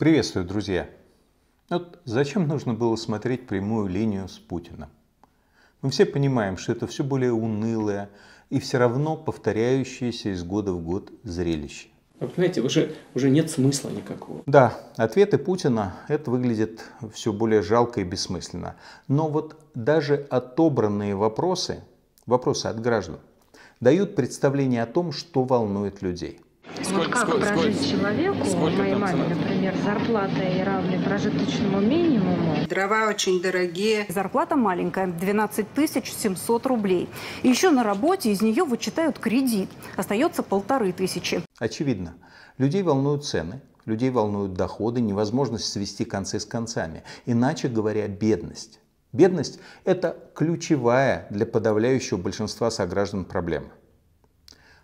Приветствую, друзья! Вот зачем нужно было смотреть прямую линию с Путиным? Мы все понимаем, что это все более унылое и все равно повторяющееся из года в год зрелище. Вы понимаете, уже, уже нет смысла никакого. Да, ответы Путина, это выглядит все более жалко и бессмысленно. Но вот даже отобранные вопросы, вопросы от граждан, дают представление о том, что волнует людей – Сколько, вот как сколько, прожить сколько, человеку, сколько моей маме, цена? например, зарплатой равной прожиточному минимуму? Дрова очень дорогие. Зарплата маленькая, 12 700 рублей. Еще на работе из нее вычитают кредит. Остается полторы тысячи. Очевидно, людей волнуют цены, людей волнуют доходы, невозможность свести концы с концами. Иначе говоря, бедность. Бедность – это ключевая для подавляющего большинства сограждан проблема.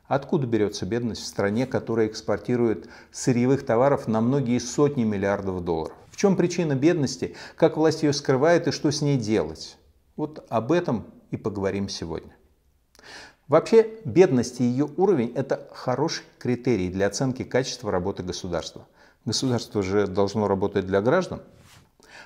Откуда берется бедность в стране, которая экспортирует сырьевых товаров на многие сотни миллиардов долларов? В чем причина бедности, как власть ее скрывает и что с ней делать? Вот об этом и поговорим сегодня. Вообще, бедность и ее уровень – это хороший критерий для оценки качества работы государства. Государство же должно работать для граждан.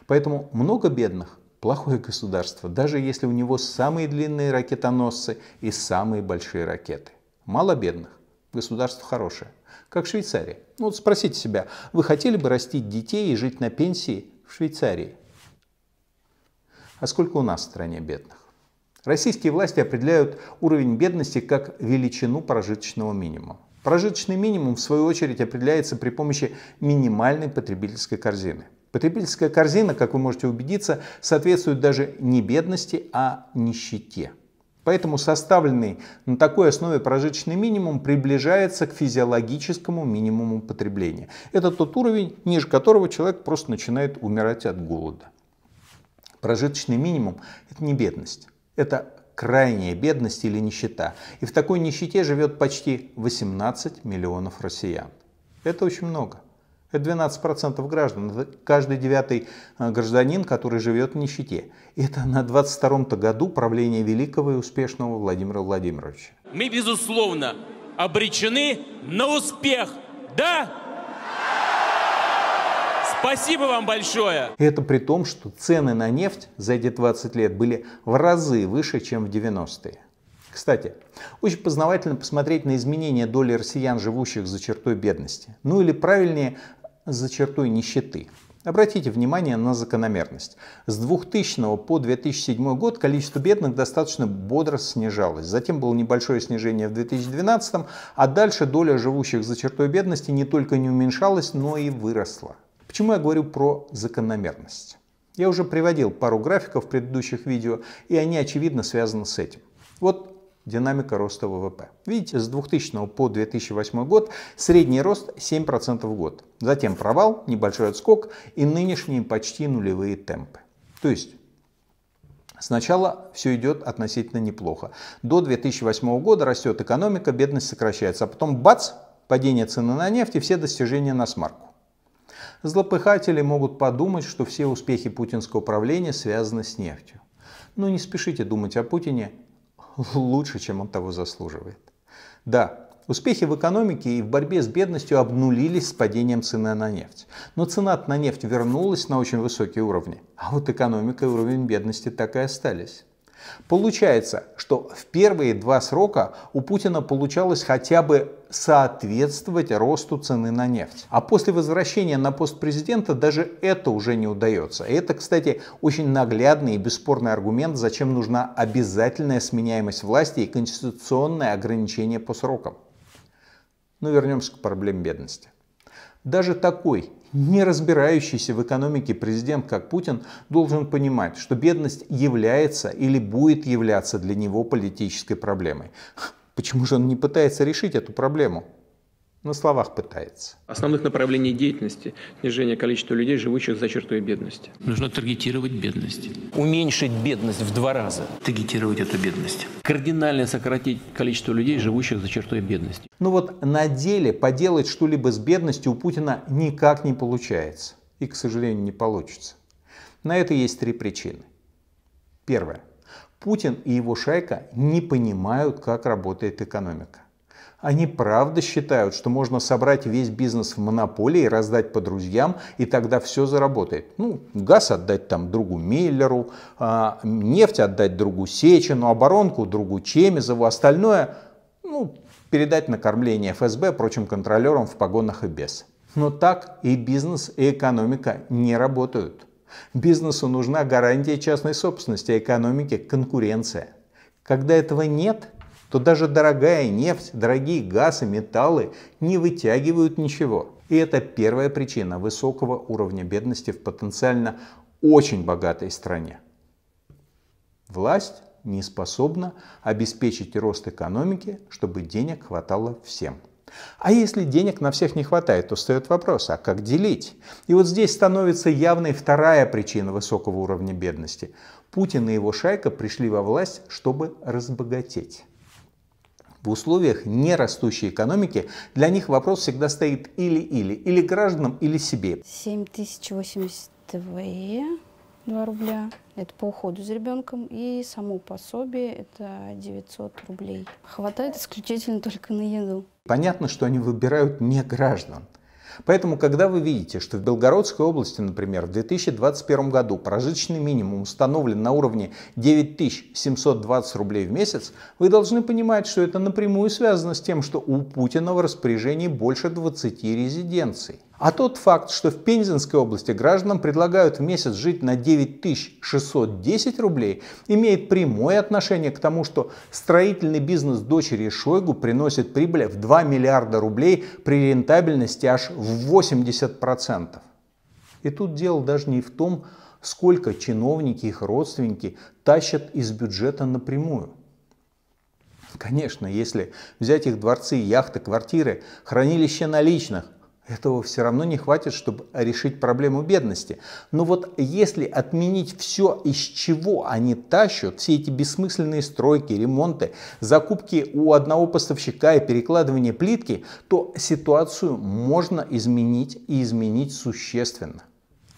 Поэтому много бедных – плохое государство, даже если у него самые длинные ракетоносцы и самые большие ракеты. Мало бедных, государство хорошее. Как Швейцария. Ну вот спросите себя, вы хотели бы растить детей и жить на пенсии в Швейцарии? А сколько у нас в стране бедных? Российские власти определяют уровень бедности как величину прожиточного минимума. Прожиточный минимум, в свою очередь, определяется при помощи минимальной потребительской корзины. Потребительская корзина, как вы можете убедиться, соответствует даже не бедности, а нищете. Поэтому составленный на такой основе прожиточный минимум приближается к физиологическому минимуму потребления. Это тот уровень, ниже которого человек просто начинает умирать от голода. Прожиточный минимум – это не бедность, это крайняя бедность или нищета. И в такой нищете живет почти 18 миллионов россиян. Это очень много. Это 12% граждан, это каждый девятый э, гражданин, который живет в нищете. Это на 22-м году правления великого и успешного Владимира Владимировича. Мы, безусловно, обречены на успех. Да? Спасибо вам большое. это при том, что цены на нефть за эти 20 лет были в разы выше, чем в 90-е. Кстати, очень познавательно посмотреть на изменения доли россиян, живущих за чертой бедности. Ну или правильнее, за чертой нищеты. Обратите внимание на закономерность. С 2000 по 2007 год количество бедных достаточно бодро снижалось. Затем было небольшое снижение в 2012, а дальше доля живущих за чертой бедности не только не уменьшалась, но и выросла. Почему я говорю про закономерность? Я уже приводил пару графиков в предыдущих видео, и они очевидно связаны с этим. Вот динамика роста ВВП. Видите, с 2000 по 2008 год средний рост 7% в год. Затем провал, небольшой отскок и нынешние почти нулевые темпы. То есть Сначала все идет относительно неплохо. До 2008 года растет экономика, бедность сокращается, а потом бац, падение цены на нефть и все достижения на смарку. Злопыхатели могут подумать, что все успехи путинского правления связаны с нефтью. Но не спешите думать о Путине лучше, чем он того заслуживает. Да, Успехи в экономике и в борьбе с бедностью обнулились с падением цены на нефть. Но цена на нефть вернулась на очень высокие уровни, а вот экономика и уровень бедности так и остались. Получается, что в первые два срока у Путина получалось хотя бы соответствовать росту цены на нефть. А после возвращения на пост президента даже это уже не удается. И это, кстати, очень наглядный и бесспорный аргумент, зачем нужна обязательная сменяемость власти и конституционное ограничение по срокам. Но вернемся к проблеме бедности. Даже такой не разбирающийся в экономике президент, как Путин, должен понимать, что бедность является или будет являться для него политической проблемой. Почему же он не пытается решить эту проблему? на словах пытается. Основных направлений деятельности – снижение количества людей, живущих за чертой бедности. Нужно таргетировать бедность. Уменьшить бедность в два раза. Таргетировать эту бедность. Кардинально сократить количество людей, живущих за чертой бедности. Ну вот на деле поделать что-либо с бедностью у Путина никак не получается. И, к сожалению, не получится. На это есть три причины. Первое. Путин и его шайка не понимают, как работает экономика. Они правда считают, что можно собрать весь бизнес в монополии, раздать по друзьям, и тогда все заработает. Ну, газ отдать там другу Миллеру, а, нефть отдать другу Сечину, оборонку другу Чемизову, остальное ну, передать на кормление ФСБ прочим контролерам в погонах и без. Но так и бизнес, и экономика не работают. Бизнесу нужна гарантия частной собственности, а экономике конкуренция. Когда этого нет – то даже дорогая нефть, дорогие газы, металлы не вытягивают ничего. И это первая причина высокого уровня бедности в потенциально очень богатой стране. Власть не способна обеспечить рост экономики, чтобы денег хватало всем. А если денег на всех не хватает, то встает вопрос, а как делить? И вот здесь становится явной вторая причина высокого уровня бедности. Путин и его шайка пришли во власть, чтобы разбогатеть. В условиях нерастущей экономики для них вопрос всегда стоит или-или, или гражданам, или себе. 7082 рубля. Это по уходу за ребенком. И само пособие это 900 рублей. Хватает исключительно только на еду. Понятно, что они выбирают не граждан. Поэтому, когда вы видите, что в Белгородской области, например, в 2021 году прожиточный минимум установлен на уровне 9720 рублей в месяц, вы должны понимать, что это напрямую связано с тем, что у Путина в распоряжении больше 20 резиденций. А тот факт, что в Пензенской области гражданам предлагают в месяц жить на 9610 рублей, имеет прямое отношение к тому, что строительный бизнес дочери Шойгу приносит прибыль в 2 миллиарда рублей при рентабельности аж в 80%. И тут дело даже не в том, сколько чиновники, и их родственники тащат из бюджета напрямую. Конечно, если взять их дворцы, яхты, квартиры, хранилище наличных – этого все равно не хватит, чтобы решить проблему бедности. Но вот если отменить все, из чего они тащат, все эти бессмысленные стройки, ремонты, закупки у одного поставщика и перекладывание плитки, то ситуацию можно изменить и изменить существенно.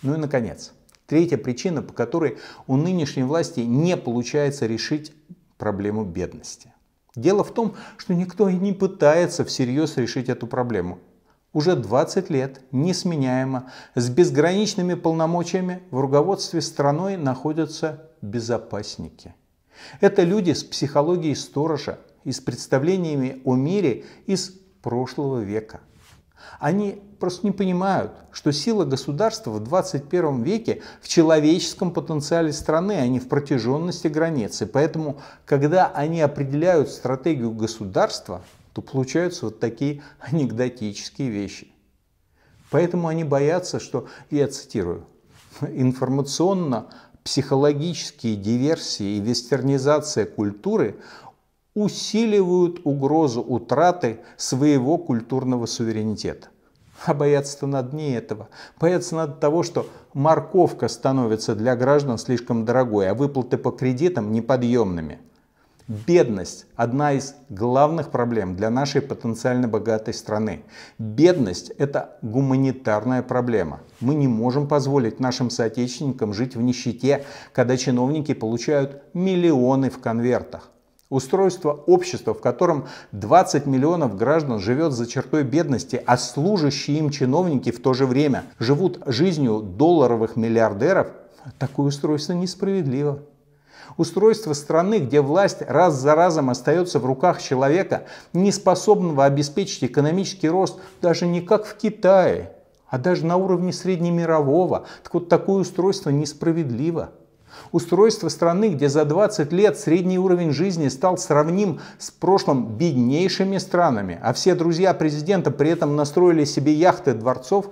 Ну и наконец, третья причина, по которой у нынешней власти не получается решить проблему бедности. Дело в том, что никто и не пытается всерьез решить эту проблему уже 20 лет несменяемо с безграничными полномочиями в руководстве страной находятся безопасники. Это люди с психологией сторожа и с представлениями о мире из прошлого века. Они просто не понимают, что сила государства в 21 веке в человеческом потенциале страны, а не в протяженности границы. Поэтому, когда они определяют стратегию государства, то получаются вот такие анекдотические вещи. Поэтому они боятся, что, я цитирую, информационно-психологические диверсии и вестернизация культуры усиливают угрозу утраты своего культурного суверенитета. А бояться-то надо не этого. Бояться над того, что морковка становится для граждан слишком дорогой, а выплаты по кредитам неподъемными – Бедность – одна из главных проблем для нашей потенциально богатой страны. Бедность – это гуманитарная проблема. Мы не можем позволить нашим соотечественникам жить в нищете, когда чиновники получают миллионы в конвертах. Устройство общества, в котором 20 миллионов граждан живет за чертой бедности, а служащие им чиновники в то же время живут жизнью долларовых миллиардеров, такое устройство несправедливо устройство страны, где власть раз за разом остается в руках человека, не способного обеспечить экономический рост даже не как в Китае, а даже на уровне среднемирового. Так вот, такое устройство несправедливо. Устройство страны, где за 20 лет средний уровень жизни стал сравним с прошлым беднейшими странами, а все друзья президента при этом настроили себе яхты дворцов,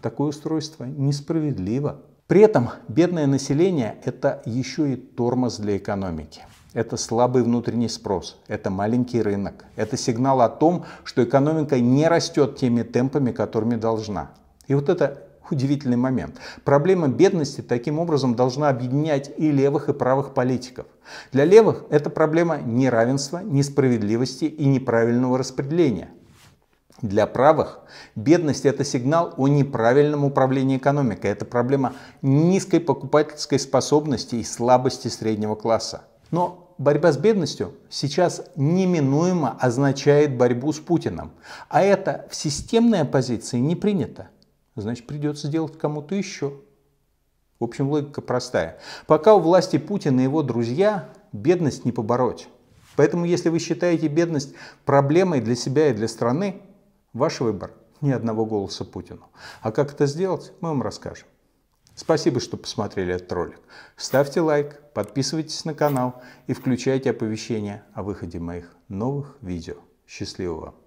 такое устройство несправедливо. При этом бедное население – это еще и тормоз для экономики. Это слабый внутренний спрос, это маленький рынок, это сигнал о том, что экономика не растет теми темпами, которыми должна. И вот это удивительный момент. Проблема бедности таким образом должна объединять и левых, и правых политиков. Для левых это проблема неравенства, несправедливости и неправильного распределения. Для правых бедность – это сигнал о неправильном управлении экономикой. Это проблема низкой покупательской способности и слабости среднего класса. Но борьба с бедностью сейчас неминуемо означает борьбу с Путиным. А это в системной оппозиции не принято. Значит, придется делать кому-то еще. В общем, логика простая. Пока у власти Путина и его друзья, бедность не побороть. Поэтому, если вы считаете бедность проблемой для себя и для страны, Ваш выбор – ни одного голоса Путину. А как это сделать, мы вам расскажем. Спасибо, что посмотрели этот ролик. Ставьте лайк, подписывайтесь на канал и включайте оповещения о выходе моих новых видео. Счастливо вам!